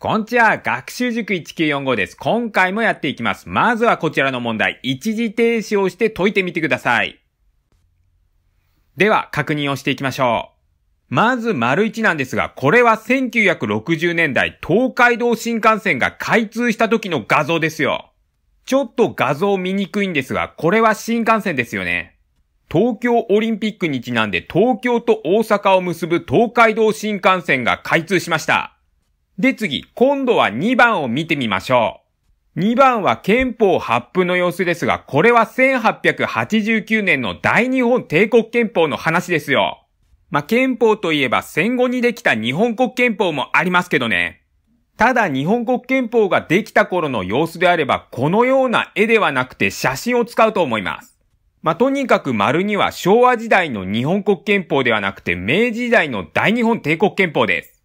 こんちは、学習塾1945です。今回もやっていきます。まずはこちらの問題、一時停止をして解いてみてください。では、確認をしていきましょう。まず、丸1なんですが、これは1960年代、東海道新幹線が開通した時の画像ですよ。ちょっと画像見にくいんですが、これは新幹線ですよね。東京オリンピックにちなんで、東京と大阪を結ぶ東海道新幹線が開通しました。で次、今度は2番を見てみましょう。2番は憲法発布の様子ですが、これは1889年の大日本帝国憲法の話ですよ。まあ、憲法といえば戦後にできた日本国憲法もありますけどね。ただ日本国憲法ができた頃の様子であれば、このような絵ではなくて写真を使うと思います。まあ、とにかく丸には昭和時代の日本国憲法ではなくて明治時代の大日本帝国憲法です。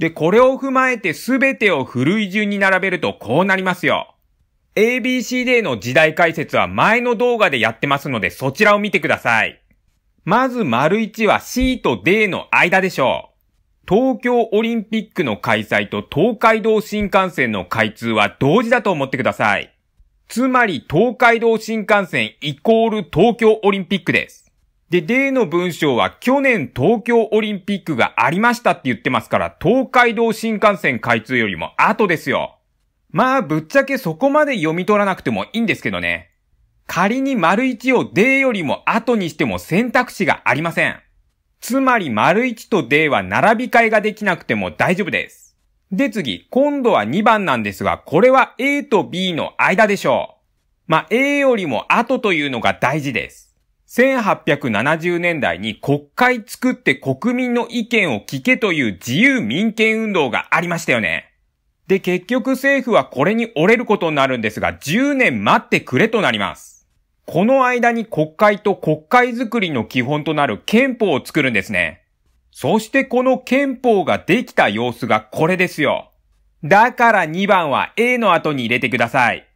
で、これを踏まえて全てを古い順に並べるとこうなりますよ。ABCD の時代解説は前の動画でやってますのでそちらを見てください。まず丸1は C と D の間でしょう。東京オリンピックの開催と東海道新幹線の開通は同時だと思ってください。つまり東海道新幹線イコール東京オリンピックです。で、例の文章は去年東京オリンピックがありましたって言ってますから、東海道新幹線開通よりも後ですよ。まあ、ぶっちゃけそこまで読み取らなくてもいいんですけどね。仮に丸1を D よりも後にしても選択肢がありません。つまり丸1と D は並び替えができなくても大丈夫です。で次、今度は2番なんですが、これは A と B の間でしょう。まあ、A よりも後というのが大事です。1870年代に国会作って国民の意見を聞けという自由民権運動がありましたよね。で、結局政府はこれに折れることになるんですが、10年待ってくれとなります。この間に国会と国会づくりの基本となる憲法を作るんですね。そしてこの憲法ができた様子がこれですよ。だから2番は A の後に入れてください。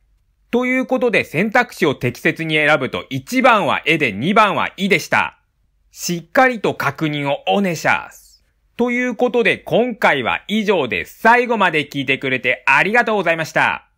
ということで選択肢を適切に選ぶと1番は絵で2番は意でした。しっかりと確認をおねしゃす。ということで今回は以上です。最後まで聞いてくれてありがとうございました。